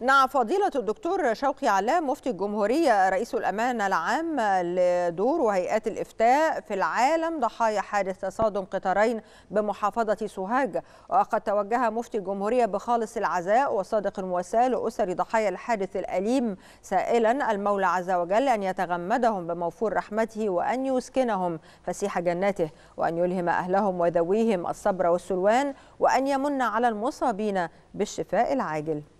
نعم فضيلة الدكتور شوقي علام مفتي الجمهورية رئيس الأمانة العام لدور وهيئات الإفتاء في العالم ضحايا حادث تصادم قطارين بمحافظة سوهاج وقد توجه مفتي الجمهورية بخالص العزاء وصادق المواساة لأسر ضحايا الحادث الأليم سائلا المولى عز وجل أن يتغمدهم بموفور رحمته وأن يسكنهم فسيح جناته وأن يلهم أهلهم وذويهم الصبر والسلوان وأن يمن على المصابين بالشفاء العاجل